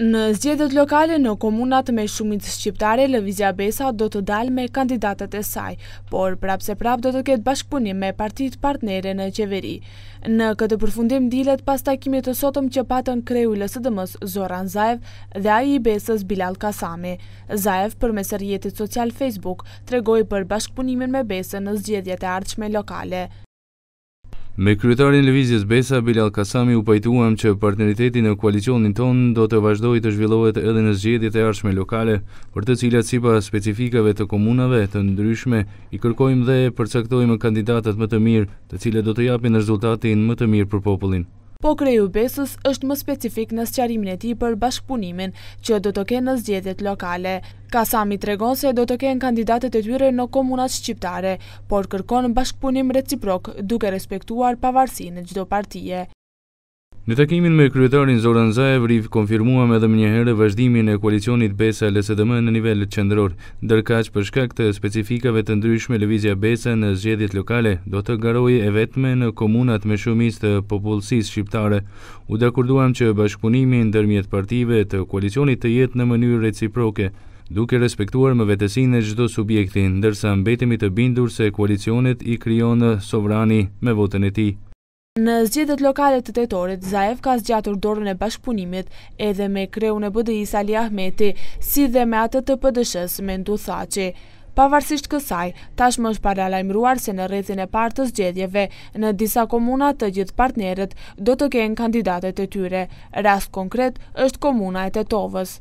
Në zgjedhjet lokale në komunat me shumicë shqiptare, Lëvizja Besa do të dalë me kandidatët e saj, por prapse prap do të ketë bashkëpunim me partitë partnere në qeveri. Në këtë përfundim dilet pas takimit të sotëm që patën kreju dëmës Zoran Zaev dhe aji i besës Bilal Kasami. Zaev, për mesër jetit social Facebook, tregoj për bashkëpunimin me besën në zgjedhjet e ardhshme lokale. Me kryetarin Lëvizjes Besa, Bilal Kasami, u pajtuam që partneritetin e koalicionin ton do të vazhdoj të zhvillohet edhe në zgjedit e arshme lokale, për të cilat si pa specifikave të komunave të ndryshme, i kërkojmë dhe përcaktojmë kandidatat më të mirë të cilat do të japin rezultatin më të mirë për popullin po kreju besës është më specifik në sëqarimin e ti për bashkëpunimin që do të kenë në zgjedhjet lokale. Kasami tregon se do të kenë kandidatet e tyre në komunat shqiptare, por kërkon bashkëpunim reciprok duke respektuar pavarësi në gjdo partije. Në takimin me kryetarin Zoran Zaev, Riv konfirmua me dhe më njëherë vazhdimin e koalicionit Besa LSDM në nivellet qendror, dërkaq për shkak të specifikave të ndryshme Levizia Besa në zgjedhjet lokale, do të garoj e vetme në komunat me shumis të popullësis shqiptare. U dakurduam që bashkëpunimin dërmjet partive të koalicionit të jetë në mënyrë reciproke, duke respektuar më vetesin e gjdo subjektin, ndërsa mbetemi të bindur se koalicionit i kryonë sovrani me votën e ti. Në zgjedet lokale të tëtorit, Zaev ka zgjatur dorën e bashkëpunimit edhe me kreu në BDI Sali Ahmeti, si dhe me atët të pëdëshës me ndu thaci. Pavarësisht kësaj, tash më është imruar se në rrethin e partë të zgjedjeve, në disa komuna të gjithë partnerët do të kenë kandidatet e tyre. Rast konkret është komuna e tovës.